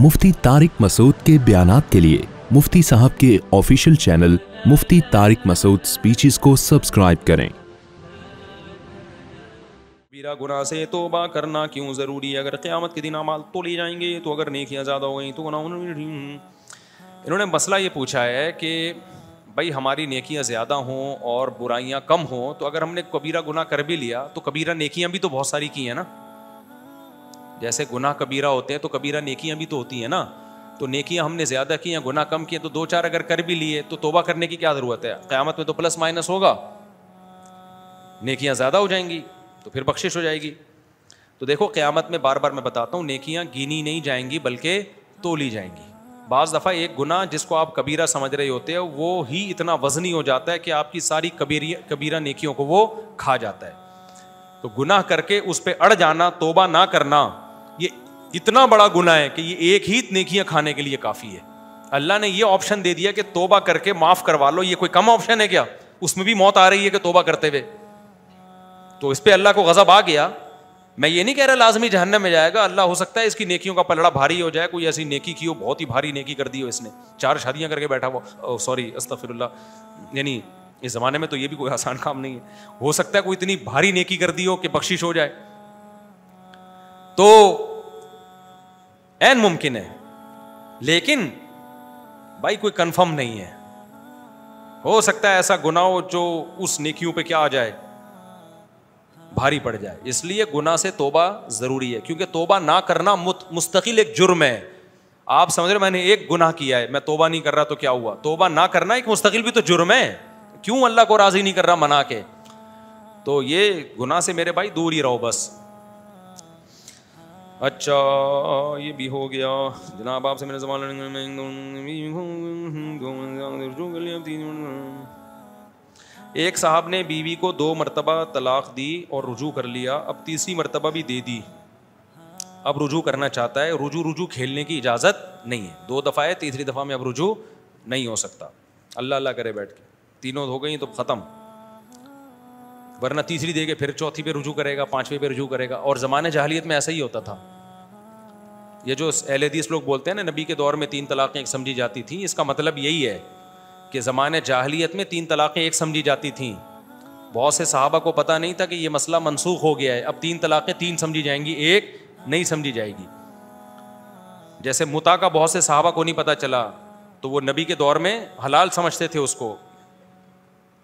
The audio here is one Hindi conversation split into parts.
मुफ्ती तारिक मसूद के बयान के लिए मुफ्ती साहब के official channel Mufti Tariq Masood speeches को सब्सक्राइब करें कबीरा गुना से तोबा करना क्यों ज़रूरी है अगर क़्यामत के दिन अमाल तो ले जाएंगे तो अगर नेकियां ज़्यादा हो गई तो गुना इन्होंने मसला ये पूछा है कि भाई हमारी नेकियां ज़्यादा हों और बुराइयां कम हों तो अगर हमने कबीरा गुना कर भी लिया तो कबीरा नेकियां भी तो बहुत सारी की हैं ना जैसे गुनाह कबीरा होते हैं तो कबीरा नेकियां भी तो होती हैं ना तो नेकियां हमने ज़्यादा की हैं गुनाह कम किए तो दो चार अगर कर भी लिए तो तोबा करने की क्या ज़रूरत है क़्यामत में तो प्लस माइनस होगा नेकियां ज़्यादा हो जाएंगी तो फिर बख्शिश हो जाएगी तो देखो क़्यामत में बार बार मैं बताता हूँ नेकियां गिनी नहीं जाएंगी बल्कि तोली जाएंगी बाज़ दफ़ा एक गुना जिसको आप कबीरा समझ रहे होते हो वो ही इतना वज़नी हो जाता है कि आपकी सारी कबीरी कबीरा नेकियों को वो खा जाता है तो गुनाह करके उस पर अड़ जाना तोबा ना करना इतना बड़ा गुना है कि ये एक ही नेकियां खाने के लिए काफ़ी है अल्लाह ने ये ऑप्शन दे दिया कि तोबा करके माफ़ करवा लो ये कोई कम ऑप्शन है क्या उसमें भी मौत आ रही है कि तोबा करते हुए तो इस पर अल्लाह को गज़ब आ गया मैं ये नहीं कह रहा लाजमी जहन्नम में जाएगा अल्लाह हो सकता है इसकी नेकियों का पलड़ा भारी हो जाए कोई ऐसी नेकी की हो बहुत ही भारी नेकी कर दी हो इसने चार शादियां करके बैठा हुआ सॉरी अस्तफिर यानी इस ज़माने में तो ये भी कोई आसान काम नहीं है हो सकता है कोई इतनी भारी नेकी कर दी हो कि बख्शिश हो जाए तो एन मुमकिन है लेकिन भाई कोई कंफर्म नहीं है हो सकता है ऐसा गुना हो जो उस नेकियों पे क्या आ जाए भारी पड़ जाए इसलिए गुना से तोबा जरूरी है क्योंकि तोबा ना करना मुस्तकिल एक जुर्म है आप समझ रहे मैंने एक गुनाह किया है मैं तोबा नहीं कर रहा तो क्या हुआ तोबा ना करना एक मुस्तकिल भी तो जुर्म है क्यों अल्लाह को राजी नहीं कर रहा मना के तो ये गुना से मेरे भाई दूर ही रहो बस अच्छा ये भी हो गया जनाब आपसे मेरा सवाल एक साहब ने बीवी को दो मरतबा तलाक दी और रुजू कर लिया अब तीसरी मरतबा भी दे दी अब रुजू करना चाहता है रुजू रुजू खेलने की इजाज़त नहीं है दो दफ़ा है तीसरी दफ़ा में अब रुजू नहीं हो सकता अल्लाह अल्लाह करे बैठ के तीनों हो गई तो ख़त्म वरना तीसरी दे के फिर चौथी पे रुजू करेगा पांचवी पे रुजू करेगा और ज़माने जहलीत में ऐसा ही होता था ये जो अहलदीस लोग बोलते हैं ना नबी के दौर में तीन तलाक़ें एक समझी जाती थी इसका मतलब यही है कि ज़माने जाहलीत में तीन तलाक़ें एक समझी जाती थी बहुत से साहबा को पता नहीं था कि यह मसला मनसूख हो गया है अब तीन तलाक़ें तीन समझी जाएंगी एक नहीं समझी जाएगी जैसे मुता का बहुत से साहबा को नहीं पता चला तो वो नबी के दौर में हलाल समझते थे उसको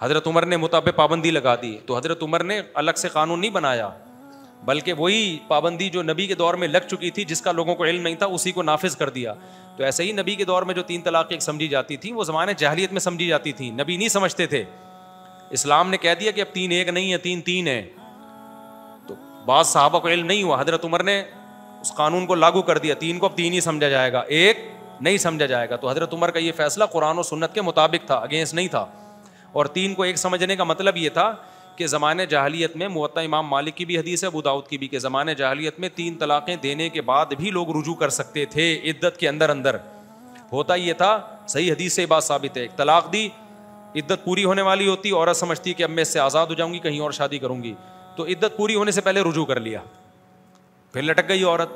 हज़रत उमर ने मुताबिक पाबंदी लगा दी तो हज़रत उमर ने अलग से कानून नहीं बनाया बल्कि वही पाबंदी जो नबी के दौर में लग चुकी थी जिसका लोगों को इल्म नहीं था उसी को नाफिज कर दिया तो ऐसे ही नबी के दौर में जो तीन तलाक एक समझी जाती थी वो ज़माने जहलीत में समझी जाती थी नबी नहीं समझते थे इस्लाम ने कह दिया कि अब तीन एक नहीं है तीन तीन है तो बाद साहबा को इल्म नहीं हुआ हज़रत उमर ने उस कानून को लागू कर दिया तीन को अब तीन ही समझा जाएगा एक नहीं समझा जाएगा तो हज़रत उमर का यह फैसला कुरान और सुन्नत के मुताबिक था अगेंस्ट नहीं था और तीन को एक समझने का मतलब ये था कि ज़माने जाहलीत में मुत इमाम मालिक की भी हदीस है अबूदाऊद की भी कि ज़माने जाहलीत में तीन तलाक़ें देने के बाद भी लोग रुजू कर सकते थे इद्दत के अंदर अंदर होता ये था सही हदीस से बात साबित है एक तलाक दी इद्दत पूरी होने वाली होती औरत समझती कि अब मैं इससे आज़ाद हो जाऊंगी कहीं और शादी करूंगी तो इद्दत पूरी होने से पहले रुजू कर लिया फिर लटक गई औरत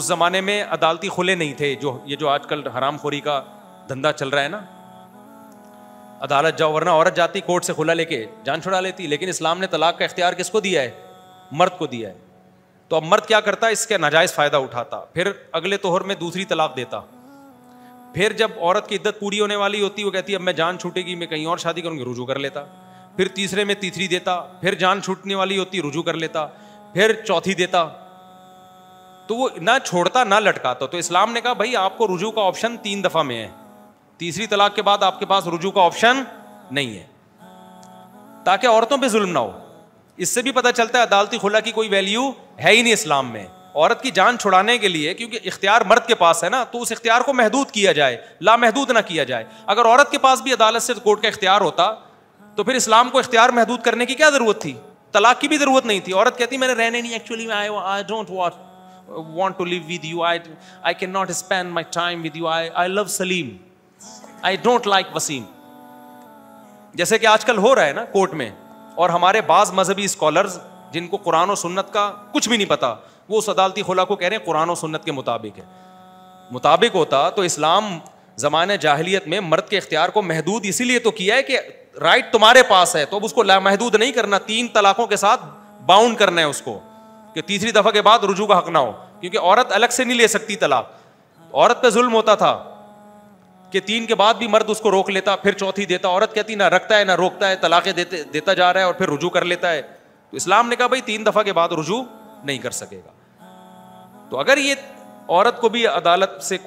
उस ज़माने में अदालती खुले नहीं थे जो ये जो आजकल हरामखोरी का धंधा चल रहा है ना अदालत जाओ वरना औरत जाती कोर्ट से खुला लेके जान छुड़ा लेती लेकिन इस्लाम ने तलाक का इख्तियार किसको दिया है मर्द को दिया है तो अब मर्द क्या करता है इसका नाजायज़ फ़ायदा उठाता फिर अगले तोहर में दूसरी तलाक देता फिर जब औरत की इद्दत पूरी होने वाली होती वो कहती अब मैं जान छूटेगी मैं कहीं और शादी करूँगी रुजू कर लेता फिर तीसरे में तीसरी देता फिर जान छूटने वाली होती रुजू कर लेता फिर चौथी देता तो वो ना छोड़ता ना लटकाता तो इस्लाम ने कहा भाई आपको रुजू का ऑप्शन तीन दफ़ा में है तीसरी तलाक के बाद आपके पास रुजू का ऑप्शन नहीं है ताकि औरतों पे जुल्म ना हो इससे भी पता चलता है अदालती खुला की कोई वैल्यू है ही नहीं इस्लाम में औरत की जान छुड़ाने के लिए क्योंकि इख्तियार मर्द के पास है ना तो उस इख्तियार को महदूद किया जाए लामहदूद ना किया जाए अगर औरत के पास भी अदालत से कोर्ट का इख्तियार होता तो फिर इस्लाम को इख्तियार महदूद करने की क्या ज़रूरत थी तलाक की भी ज़रूरत नहीं थी औरत कहती मैंने रहने नहीं actually I I don't what want to live with you I I can not spend my time with you I I love Salim I don't like Wasim जैसे कि आजकल हो रहा है ना कोर्ट में और हमारे बाज मजहबी स्कॉलर्स जिनको कुरान और सुन्नत का कुछ भी नहीं पता वो उस अदालती खुला को कह रहे हैं कुरान और सुन्नत के मुताबिक है मुताबिक होता तो इस्लाम ज़माने जाहलीत में मर्द के इख्तियार को महदूद इसीलिए तो किया है कि राइट तुम्हारे पास है तो अब उसको महदूद नहीं करना तीन तलाकों के साथ बाउंड करना है उसको कि तीसरी दफ़ा के बाद रुजू का हक ना हो क्योंकि औरत अलग से नहीं ले सकती तलाक औरत पे जुल्म होता था कि तीन के बाद भी मर्द उसको रोक लेता फिर चौथी देता औरत कहती ना रखता है ना रोकता है तलाके देते देता जा रहा है और फिर रुजू कर लेता है तो इस्लाम ने कहा भाई तीन दफ़ा के बाद रुजू नहीं कर सकेगा तो अगर ये औरत को भी अदालत से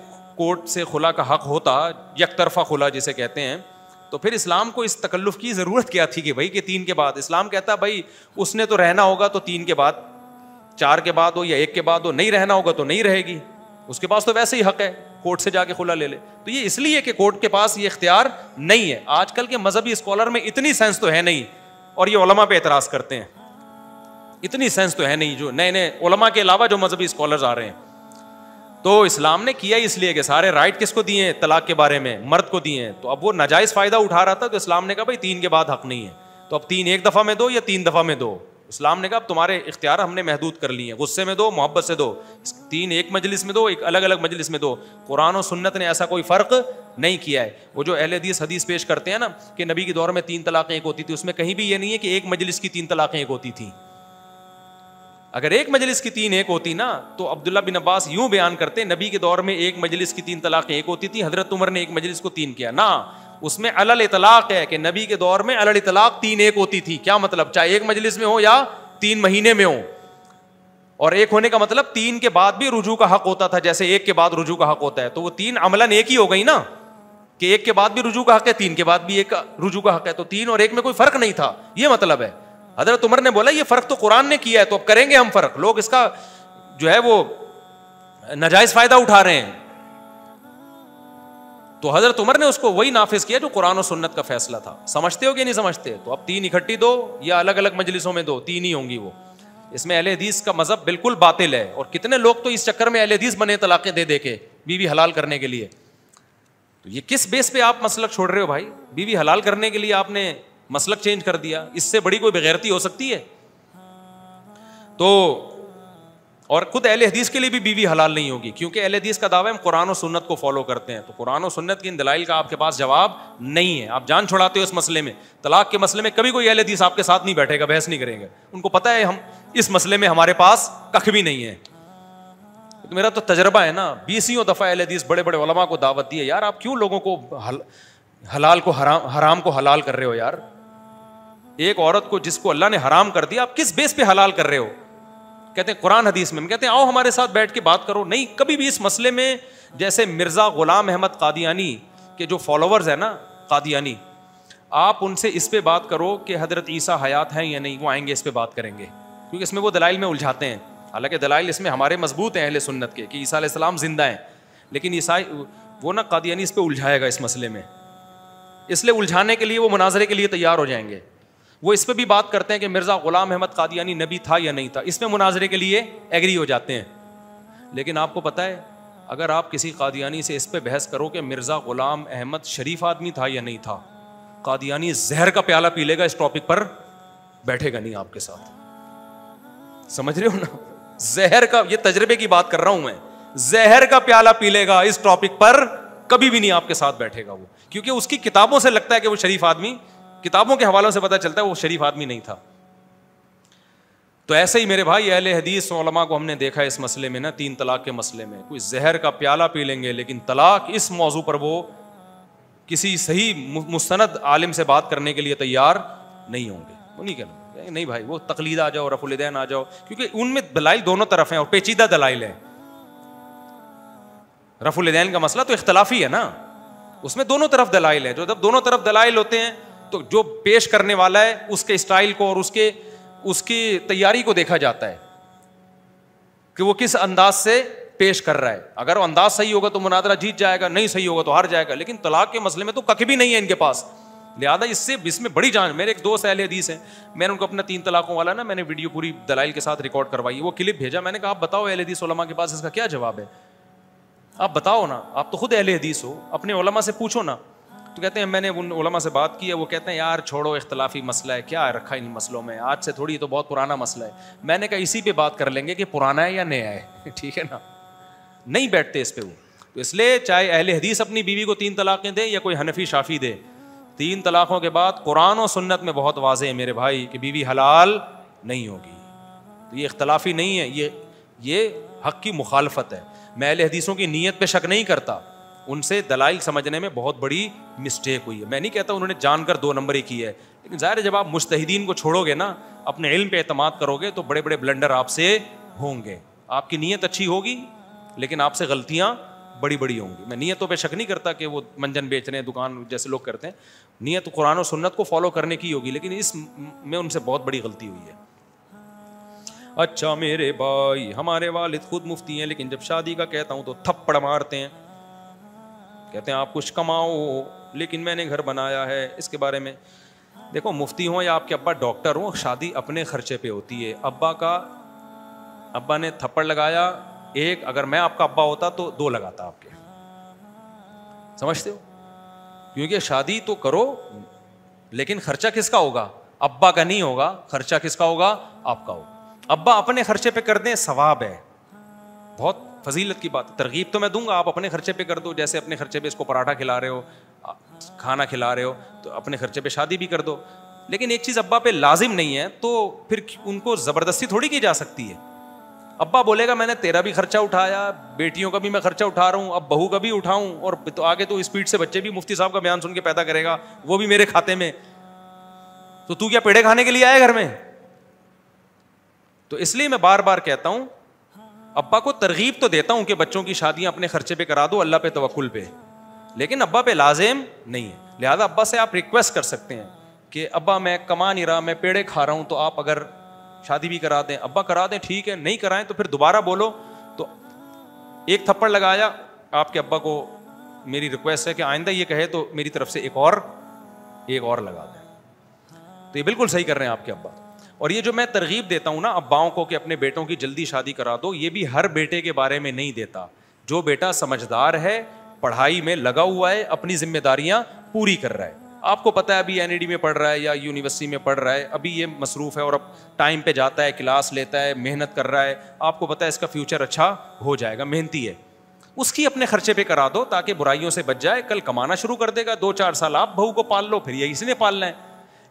कोर्ट से खुला का हक होता यक तरफा खुला जिसे कहते हैं तो फिर इस्लाम को इस तकल्लुफ़ की ज़रूरत क्या थी कि भाई कि तीन के बाद इस्लाम कहता भाई उसने तो रहना होगा तो तीन के बाद चार के बाद हो या एक के बाद हो नहीं रहना होगा तो नहीं रहेगी उसके पास तो वैसे ही हक है कोर्ट से जाके खुला ले ले तो ये इसलिए कि कोर्ट के पास ये इख्तियार नहीं है आजकल के मजहबी स्कॉलर में इतनी सेंस तो है नहीं और ये ओलमा पे एतराज़ करते हैं इतनी सेंस तो है नहीं जो नए नए ओलमा के अलावा जो मजहबी स्कॉलर्स आ रहे हैं तो इस्लाम ने किया इसलिए कि सारे राइट किसको दिए हैं तलाक के बारे में मर्द को दिए हैं तो अब वो नाजायज़ फ़ायदा उठा रहा था तो इस्लाम ने कहा भाई तीन के बाद हक नहीं है तो अब तीन एक दफ़ा में दो या तीन दफ़ा में दो इस्लाम ने कहा तुम्हारे इख्तियार हमने महदूद कर लिए हैं गुस्से में दो मोहब्बत से दो तीन एक मजलिस में दो एक अलग अलग मजलिस में दो कुरान और सुन्नत ने ऐसा कोई फ़र्क नहीं किया है वो जो अहल हदीस हदीस पेश करते हैं ना कि नबी के दौर में तीन तलाक़ें एक होती थी उसमें कहीं भी ये नहीं है कि एक मजलिस की तीन तलाक़ें एक होती थी अगर एक मजलिस की तीन एक होती ना तो अब्दुल्ला बिन अब्बास यूं बयान करते नबी के दौर में एक मजलिस की तीन तलाक़ें एक होती थी हजरत उमर ने एक मजलिस को तीन किया ना उसमें अलल इतलाक है कि नबी के दौर में अलल इतलाक तीन एक होती थी क्या मतलब चाहे एक मजलिस में हो या तीन महीने में हो और एक होने का मतलब तीन के बाद भी रुजू का हक होता था जैसे एक के बाद रुजू का हक होता है तो वो तीन अमलन एक ही हो गई ना कि एक के बाद भी रुजू का हक है तीन के बाद भी एक रुजू का हक है तो तीन और एक में कोई फर्क नहीं था ये मतलब है हजरत उमर ने बोला ये फर्क तो कुरान ने किया है तो अब करेंगे हम फर्क लोग इसका जो है वो नाजायज फायदा उठा रहे हैं तो हजरत उमर ने उसको वही नाफिज किया जो कुरान और सुन्नत का फैसला था समझते हो कि नहीं समझते तो अब तीन इकट्ठी दो या अलग अलग मजलिसों में दो तीन ही होंगी वो इसमें अहल हदीस का मजहब बिल्कुल बातिल है और कितने लोग तो इस चक्कर में अहल हदीस बने तलाक़े दे दे के बीवी हलाल करने के लिए तो ये किस बेस पे आप मसलक छोड़ रहे हो भाई बीवी हलाल करने के लिए आपने मसलक चेंज कर दिया इससे बड़ी कोई बगैरती हो सकती है तो और खुद अहल हदीस के लिए भी बीवी हलाल नहीं होगी क्योंकि अहल हदीस का दावा हम कुरान और सुन्नत को फॉलो करते हैं तो कुरान और सुन्नत की इन दलाइल का आपके पास जवाब नहीं है आप जान छुड़ाते हो इस मसले में तलाक के मसले में कभी कोई अहल हदीस आपके साथ नहीं बैठेगा बहस नहीं करेंगे उनको पता है हम इस मसले में हमारे पास कख भी नहीं है तो मेरा तो तजर्बा है ना बीसियों दफ़ा अहल हदीस बड़े बड़े वलमा को दावत दी है यार आप क्यों लोगों को हल, हलाल को हराम हराम को हलाल कर रहे हो यार एक औरत को जिसको अल्लाह ने हराम कर दिया आप किस बेस पे हलाल कर रहे हो कहते हैं कुरान हदीस में हम कहते हैं आओ हमारे साथ बैठ के बात करो नहीं कभी भी इस मसले में जैसे मिर्ज़ा ग़ुलाम अहमद कादियानी के जो फॉलोअर्स हैं ना कादियानी आप उनसे इस पे बात करो कि हज़रत ईसा हयात हैं या नहीं वो आएंगे इस पे बात करेंगे क्योंकि इसमें वो दलाइल में उलझाते हैं हालांकि दलाइल इसमें हमारे मजबूत हैं अहल सुन्नत के कि ईसा सलाम ज़िंदा हैं लेकिन ईसाई वो ना कादियानी इस पर उलझाएगा इस मसले में इसलिए उलझाने के लिए वो मुनाजरे के लिए तैयार हो जाएंगे वो इस पर भी बात करते हैं कि मिर्ज़ा ग़ुलाम अहमद कादियानी नबी था या नहीं था इसमें मुनाजरे के लिए एग्री हो जाते हैं लेकिन आपको पता है अगर आप किसी कादियानी से इस पर बहस करो कि मिर्ज़ा ग़ुलाम अहमद शरीफ आदमी था या नहीं था कादियानी जहर का प्याला पी लेगा इस टॉपिक पर बैठेगा नहीं आपके साथ समझ रहे हो ना जहर का ये तजर्बे की बात कर रहा हूं मैं जहर का प्याला पी लेगा इस टॉपिक पर कभी भी नहीं आपके साथ बैठेगा वो क्योंकि उसकी किताबों से लगता है कि वो शरीफ आदमी किताबों के हवालों से पता चलता है वो शरीफ आदमी नहीं था तो ऐसे ही मेरे भाई अहल हदीस ओलमा को हमने देखा इस मसले में ना तीन तलाक के मसले में कोई जहर का प्याला पी लेंगे लेकिन तलाक इस मौजू पर वो किसी सही मुस्तनद आलिम से बात करने के लिए तैयार नहीं होंगे वो नहीं कहना नहीं भाई वो तकलीद आ जाओ रफुलदैन आ जाओ क्योंकि उनमें दलाइल दोनों तरफ है और पेचीदा दलाइल है रफुलदैन का मसला तो इख्तलाफी है ना उसमें दोनों तरफ दलाइल है जो जब दोनों तरफ दलाइल होते हैं तो जो पेश करने वाला है उसके स्टाइल को और उसके उसकी तैयारी को देखा जाता है कि वो किस अंदाज से पेश कर रहा है अगर वो अंदाज सही होगा तो मुनादरा जीत जाएगा नहीं सही होगा तो हार जाएगा लेकिन तलाक के मसले में तो कख भी नहीं है इनके पास लिहाजा इससे इसमें बड़ी जान मेरे एक दोस्त अहल हदीस हैं मैंने उनको अपना तीन तलाकों वाला ना मैंने वीडियो पूरी दलाइल के साथ रिकॉर्ड करवाई वो क्लिप भेजा मैंने कहा आप बताओ अहल हदीस के पास इसका क्या जवाब है आप बताओ ना आप तो खुद अहल हदीस हो अपने से पूछो ना तो कहते हैं मैंने उन उलमा से बात की है वो कहते हैं यार छोड़ो इख्तलाफी मसला है क्या रखा इन मसलों में आज से थोड़ी तो बहुत पुराना मसला है मैंने कहा इसी पर बात कर लेंगे कि पुराना है या नया है ठीक है ना नहीं बैठते इस पर वो तो इसलिए चाहे अहल हदीस अपनी बीवी को तीन तलाक़ें दें या कोई हनफी शाफी दे तीन तलाक़ों के बाद कुरान और सुन्नत में बहुत वाज है मेरे भाई कि बीवी हलाल नहीं होगी तो ये इख्तलाफी नहीं है ये ये हक की मुखालफत है मैं अहल हदीसों की नीयत पर शक नहीं करता उनसे दलाइल समझने में बहुत बड़ी मिस्टेक हुई है मैं नहीं कहता उन्होंने जानकर दो नंबर ही की है लेकिन ज़ाहिर है जब आप मुस्तहिदीन को छोड़ोगे ना अपने इल्म पे अहतम करोगे तो बड़े बड़े ब्लंडर आपसे होंगे आपकी नीयत अच्छी होगी लेकिन आपसे गलतियाँ बड़ी बड़ी होंगी मैं नीयतों पे शक नहीं करता कि वो मंजन बेच रहे हैं दुकान जैसे लोग करते हैं नीयत कुरान और सुन्नत को फॉलो करने की होगी लेकिन इस में उनसे बहुत बड़ी गलती हुई है अच्छा मेरे भाई हमारे वालिद खुद मुफ्ती हैं लेकिन जब शादी का कहता हूँ तो थप्पड़ मारते हैं कहते हैं आप कुछ कमाओ लेकिन मैंने घर बनाया है इसके बारे में देखो मुफ्ती हों या आपके अब्बा डॉक्टर हों शादी अपने खर्चे पे होती है अब्बा का अब्बा ने थप्पड़ लगाया एक अगर मैं आपका अब्बा होता तो दो लगाता आपके समझते हो क्योंकि शादी तो करो लेकिन खर्चा किसका होगा अब्बा का नहीं होगा खर्चा किसका होगा आपका होगा अब्बा अपने खर्चे पे कर दें सवाब है बहुत फजीलत की बात तरगीब तो मैं दूंगा आप अपने खर्चे पे कर दो जैसे अपने खर्चे पे इसको पराठा खिला रहे हो खाना खिला रहे हो तो अपने खर्चे पे शादी भी कर दो लेकिन एक चीज़ अब्बा पे लाजिम नहीं है तो फिर उनको ज़बरदस्ती थोड़ी की जा सकती है अब्बा बोलेगा मैंने तेरा भी खर्चा उठाया बेटियों का भी मैं खर्चा उठा रहा हूँ अब बहू का भी उठाऊँ और तो आगे तो स्पीड से बच्चे भी मुफ्ती साहब का बयान सुन के पैदा करेगा वो भी मेरे खाते में तो तू क्या पेड़े खाने के लिए आया घर में तो इसलिए मैं बार बार कहता हूँ अब्बा को तरगीब तो देता हूँ कि बच्चों की शादियाँ अपने खर्चे पे करा दो अल्लाह पे तवक्ल पे लेकिन अब्बा पे लाजिम नहीं है लिहाजा अब्बा से आप रिक्वेस्ट कर सकते हैं कि अब्बा मैं कमा नहीं रहा मैं पेड़े खा रहा हूँ तो आप अगर शादी भी करा दें अब्बा करा दें ठीक है नहीं कराएं तो फिर दोबारा बोलो तो एक थप्पड़ लगाया आपके अब्बा को मेरी रिक्वेस्ट है कि आइंदा ये कहे तो मेरी तरफ से एक और एक और लगा दें तो ये बिल्कुल सही कर रहे हैं आपके अब्बा और ये जो मैं तरगीब देता हूँ ना अब्बाओं को कि अपने बेटों की जल्दी शादी करा दो ये भी हर बेटे के बारे में नहीं देता जो बेटा समझदार है पढ़ाई में लगा हुआ है अपनी जिम्मेदारियाँ पूरी कर रहा है आपको पता है अभी एन में पढ़ रहा है या यूनिवर्सिटी में पढ़ रहा है अभी ये मसरूफ़ है और अब टाइम पर जाता है क्लास लेता है मेहनत कर रहा है आपको पता है इसका फ्यूचर अच्छा हो जाएगा मेहनती है उसकी अपने खर्चे पे करा दो ताकि बुराइयों से बच जाए कल कमाना शुरू कर देगा दो चार साल आप बहू को पाल लो फिर ये इसने पालना है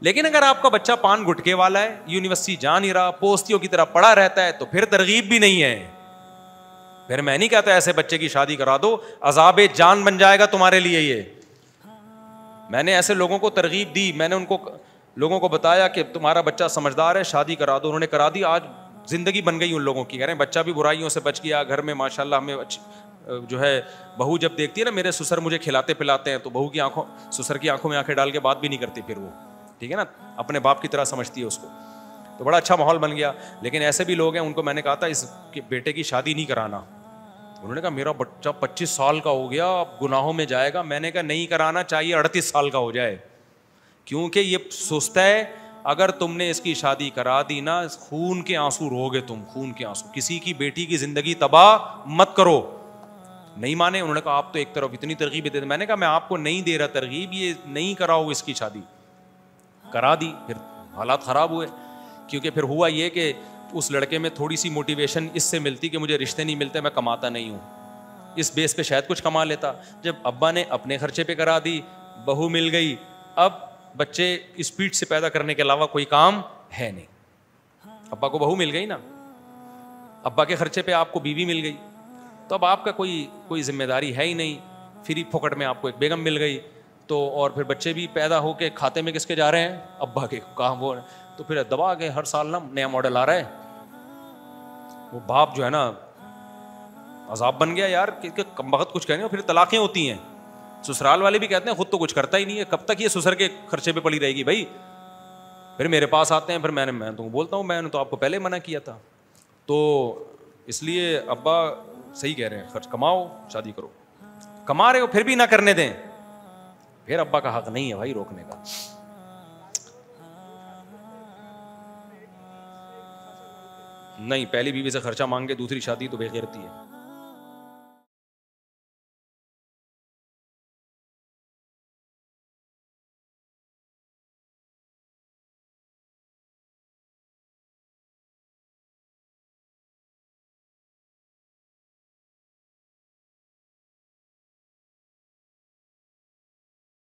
लेकिन अगर आपका बच्चा पान गुटके वाला है यूनिवर्सिटी जा नहीं रहा पोस्तियों की तरह पड़ा रहता है तो फिर तरगीब भी नहीं है फिर मैं नहीं कहता ऐसे बच्चे की शादी करा दो अजाब जान बन जाएगा तुम्हारे लिए ये मैंने ऐसे लोगों को तरगीब दी मैंने उनको लोगों को बताया कि तुम्हारा बच्चा समझदार है शादी करा दो उन्होंने करा दी आज ज़िंदगी बन गई उन लोगों की कह रहे हैं बच्चा भी बुराइयों से बच गया घर में माशाल्लाह हमें जो है बहू जब देखती है ना मेरे ससुर मुझे खिलाते पिलाते हैं तो बहू की आंखों ससुर की आंखों में आंखें डाल के बात भी नहीं करती फिर वो ठीक है ना अपने बाप की तरह समझती है उसको तो बड़ा अच्छा माहौल बन गया लेकिन ऐसे भी लोग हैं उनको मैंने कहा था इस बेटे की शादी नहीं कराना उन्होंने कहा मेरा बच्चा पच्चीस साल का हो गया अब गुनाहों में जाएगा मैंने कहा नहीं कराना चाहिए अड़तीस साल का हो जाए क्योंकि ये सोचता है अगर तुमने इसकी शादी करा दी ना खून के आंसू रोगे तुम खून के आंसू किसी की बेटी की जिंदगी तबाह मत करो नहीं माने उन्होंने कहा आप तो एक तरफ इतनी तरगीब देते मैंने कहा मैं आपको नहीं दे रहा तरगीब ये नहीं कराओ इसकी शादी करा दी फिर हालात ख़राब हुए क्योंकि फिर हुआ ये कि उस लड़के में थोड़ी सी मोटिवेशन इससे मिलती कि मुझे रिश्ते नहीं मिलते मैं कमाता नहीं हूँ इस बेस पे शायद कुछ कमा लेता जब अब्बा ने अपने खर्चे पे करा दी बहू मिल गई अब बच्चे स्पीड से पैदा करने के अलावा कोई काम है नहीं अब्बा को बहू मिल गई ना अब्बा के खर्चे पे आपको बीवी मिल गई तो अब आपका कोई कोई जिम्मेदारी है ही नहीं फ्री फोकट में आपको एक बेगम मिल गई तो और फिर बच्चे भी पैदा होके खाते में किसके जा रहे हैं अब्बा के कहा वो तो फिर दबा के हर साल ना नया मॉडल आ रहा है वो बाप जो है ना अजाब बन गया यार कि कम बहुत कुछ कहेंगे फिर तलाक़ें होती हैं ससुराल वाले भी कहते हैं खुद तो कुछ करता ही नहीं है कब तक ये ससुर के खर्चे पे पड़ी रहेगी भाई फिर मेरे पास आते हैं फिर मैंने मैं तो बोलता हूँ मैंने तो आपको पहले मना किया था तो इसलिए अब्बा सही कह रहे हैं खर्च कमाओ शादी करो कमा रहे हो फिर भी ना करने दें फिर अब्बा का हक नहीं है भाई रोकने का नहीं पहली बीवी से खर्चा मांग के दूसरी शादी तो बेगैरती है